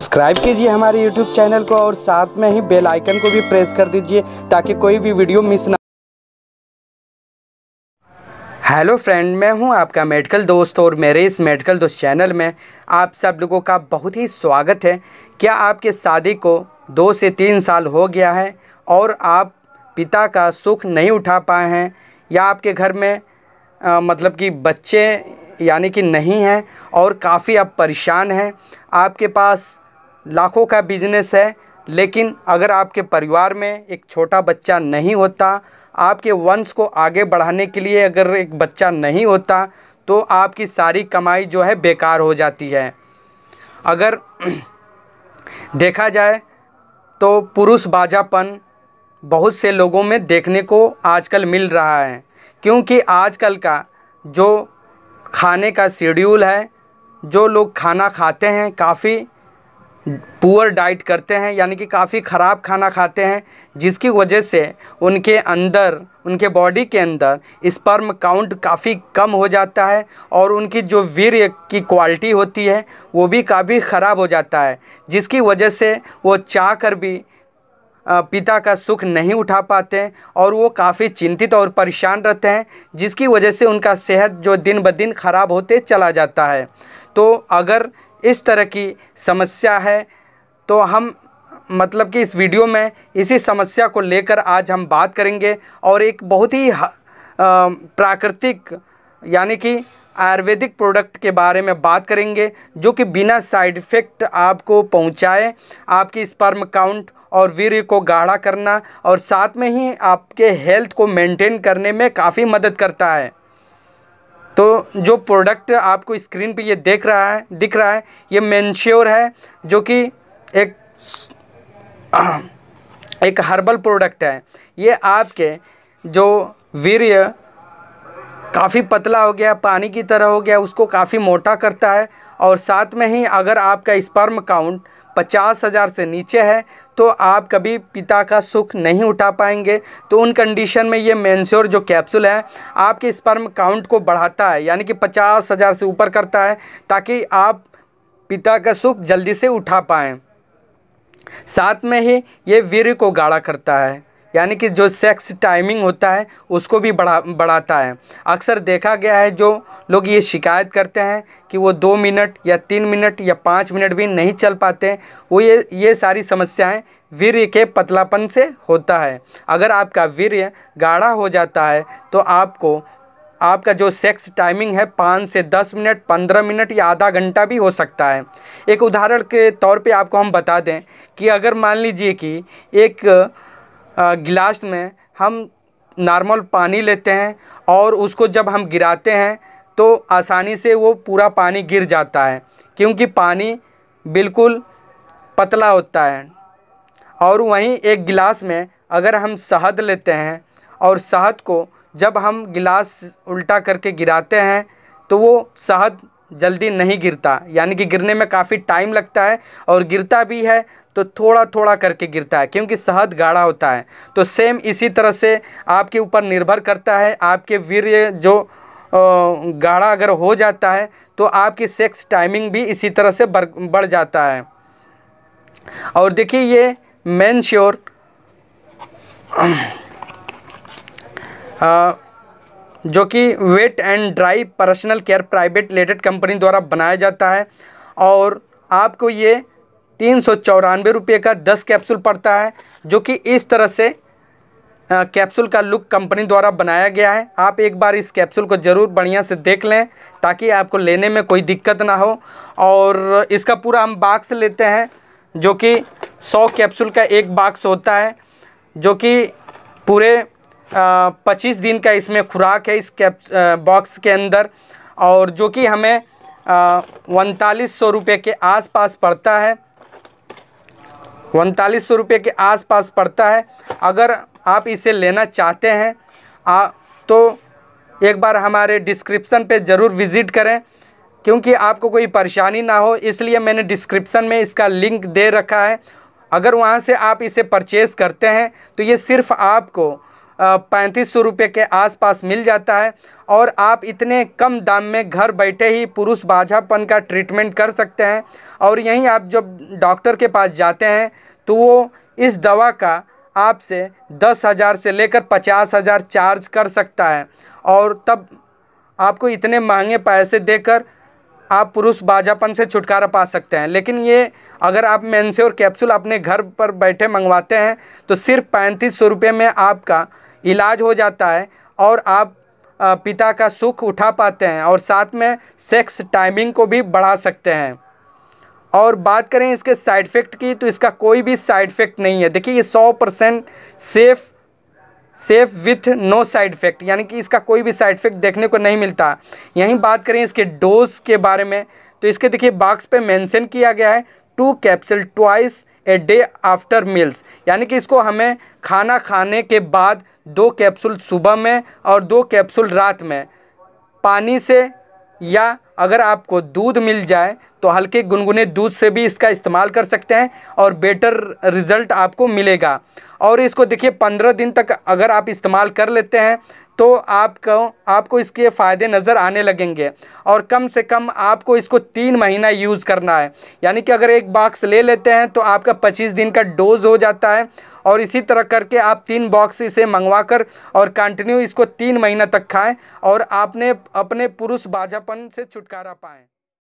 subscribe कीजिए हमारे YouTube channel को और साथ में ही बेल आइकन को भी प्रेस कर दीजिए ताकि कोई भी वीडियो मिस ना हेलो फ्रेंड मैं हूं आपका मेडिकल दोस्त और मेरे इस मेडिकल दोस्त चैनल में आप सब लोगों का बहुत ही स्वागत है क्या आपके शादी को दो से तीन साल हो गया है और आप पिता का सुख नहीं उठा पाए हैं या आपके घर में आ, मतलब कि बच्चे यानी कि नहीं हैं और काफ़ी आप परेशान हैं आपके पास लाखों का बिजनेस है लेकिन अगर आपके परिवार में एक छोटा बच्चा नहीं होता आपके वंश को आगे बढ़ाने के लिए अगर एक बच्चा नहीं होता तो आपकी सारी कमाई जो है बेकार हो जाती है अगर देखा जाए तो पुरुष बाजापन बहुत से लोगों में देखने को आजकल मिल रहा है क्योंकि आजकल का जो खाने का शेड्यूल है जो लोग खाना खाते हैं काफ़ी पुअर डाइट करते हैं यानी कि काफ़ी ख़राब खाना खाते हैं जिसकी वजह से उनके अंदर उनके बॉडी के अंदर स्पर्म काउंट काफ़ी कम हो जाता है और उनकी जो वीर की क्वालिटी होती है वो भी काफ़ी ख़राब हो जाता है जिसकी वजह से वो चाह कर भी पिता का सुख नहीं उठा पाते और वो काफ़ी चिंतित और परेशान रहते हैं जिसकी वजह से उनका सेहत जो दिन ब दिन ख़राब होते चला जाता है तो अगर इस तरह की समस्या है तो हम मतलब कि इस वीडियो में इसी समस्या को लेकर आज हम बात करेंगे और एक बहुत ही प्राकृतिक यानी कि आयुर्वेदिक प्रोडक्ट के बारे में बात करेंगे जो कि बिना साइड इफ़ेक्ट आपको पहुंचाए आपकी स्पर्म काउंट और वीर्य को गाढ़ा करना और साथ में ही आपके हेल्थ को मेंटेन करने में काफ़ी मदद करता है तो जो प्रोडक्ट आपको स्क्रीन पे ये देख रहा है दिख रहा है ये मैंश्योर है जो कि एक एक हर्बल प्रोडक्ट है ये आपके जो वीर्य काफ़ी पतला हो गया पानी की तरह हो गया उसको काफ़ी मोटा करता है और साथ में ही अगर आपका स्पर्म काउंट पचास हज़ार से नीचे है तो आप कभी पिता का सुख नहीं उठा पाएंगे तो उन कंडीशन में ये मैंस्योर जो कैप्सूल है आपके स्पर्म काउंट को बढ़ाता है यानी कि पचास हज़ार से ऊपर करता है ताकि आप पिता का सुख जल्दी से उठा पाएँ साथ में ही ये वीर को गाढ़ा करता है यानी कि जो सेक्स टाइमिंग होता है उसको भी बढ़ा बढ़ाता है अक्सर देखा गया है जो लोग ये शिकायत करते हैं कि वो दो मिनट या तीन मिनट या पाँच मिनट भी नहीं चल पाते वो ये ये सारी समस्याएं वीर्य के पतलापन से होता है अगर आपका वीर्य गाढ़ा हो जाता है तो आपको आपका जो सेक्स टाइमिंग है पाँच से दस मिनट पंद्रह मिनट या आधा घंटा भी हो सकता है एक उदाहरण के तौर पे आपको हम बता दें कि अगर मान लीजिए कि एक गिलास में हम नॉर्मल पानी लेते हैं और उसको जब हम गिराते हैं तो आसानी से वो पूरा पानी गिर जाता है क्योंकि पानी बिल्कुल पतला होता है और वहीं एक गिलास में अगर हम शहद लेते हैं और शहद को जब हम गिलास उल्टा करके गिराते हैं तो वो शहद जल्दी नहीं गिरता यानी कि गिरने में काफ़ी टाइम लगता है और गिरता भी है तो थोड़ा थोड़ा करके गिरता है क्योंकि शहद गाढ़ा होता है तो सेम इसी तरह से आपके ऊपर निर्भर करता है आपके वीर्य जो गाढ़ा अगर हो जाता है तो आपकी सेक्स टाइमिंग भी इसी तरह से बढ़ जाता है और देखिए ये मैन श्योर जो कि wet and dry personal care private limited company द्वारा बनाया जाता है और आपको ये तीन सौ चौरानवे रुपये का दस कैप्सूल पड़ता है जो कि इस तरह से कैप्सूल का लुक कंपनी द्वारा बनाया गया है आप एक बार इस कैप्सूल को ज़रूर बढ़िया से देख लें ताकि आपको लेने में कोई दिक्कत ना हो और इसका पूरा हम बाक्स लेते हैं जो कि सौ कैप्सूल का एक बाक्स होता है जो कि पूरे पच्चीस दिन का इसमें खुराक है इस कैप बॉक्स के अंदर और जो कि हमें उनतालीस सौ रुपये के आसपास पड़ता है उनतालीस सौ रुपये के आसपास पड़ता है अगर आप इसे लेना चाहते हैं आ, तो एक बार हमारे डिस्क्रिप्सन पे ज़रूर विज़िट करें क्योंकि आपको कोई परेशानी ना हो इसलिए मैंने डिस्क्रिप्सन में इसका लिंक दे रखा है अगर वहाँ से आप इसे परचेज़ करते हैं तो ये सिर्फ़ आपको पैंतीस सौ रुपये के आसपास मिल जाता है और आप इतने कम दाम में घर बैठे ही पुरुष बाझापन का ट्रीटमेंट कर सकते हैं और यहीं आप जब डॉक्टर के पास जाते हैं तो वो इस दवा का आपसे दस हज़ार से लेकर पचास हज़ार चार्ज कर सकता है और तब आपको इतने महंगे पैसे देकर आप पुरुष बाजापन से छुटकारा पा सकते हैं लेकिन ये अगर आप मेनस्योर कैप्सूल अपने घर पर बैठे मंगवाते हैं तो सिर्फ पैंतीस सौ रुपये में आपका इलाज हो जाता है और आप पिता का सुख उठा पाते हैं और साथ में सेक्स टाइमिंग को भी बढ़ा सकते हैं और बात करें इसके साइड इफ़ेक्ट की तो इसका कोई भी साइड इफ़ेक्ट नहीं है देखिए ये सौ percent safe safe with no side effect यानी कि इसका कोई भी साइड इफ़ेक्ट देखने को नहीं मिलता यहीं बात करें इसके डोज के बारे में तो इसके देखिए बॉक्स पे मेंशन किया गया है two capsule twice a day after meals यानी कि इसको हमें खाना खाने के बाद दो कैप्सूल सुबह में और दो कैप्सूल रात में पानी से या अगर आपको दूध मिल जाए तो हल्के गुनगुने दूध से भी इसका इस्तेमाल कर सकते हैं और बेटर रिज़ल्ट आपको मिलेगा और इसको देखिए पंद्रह दिन तक अगर आप इस्तेमाल कर लेते हैं तो आपको आपको इसके फ़ायदे नज़र आने लगेंगे और कम से कम आपको इसको तीन महीना यूज़ करना है यानी कि अगर एक बॉक्स ले लेते हैं तो आपका पच्चीस दिन का डोज हो जाता है और इसी तरह करके आप तीन बॉक्स इसे मंगवा कर और कंटिन्यू इसको तीन महीना तक खाएं और आपने अपने पुरुष बाझापन से छुटकारा पाएं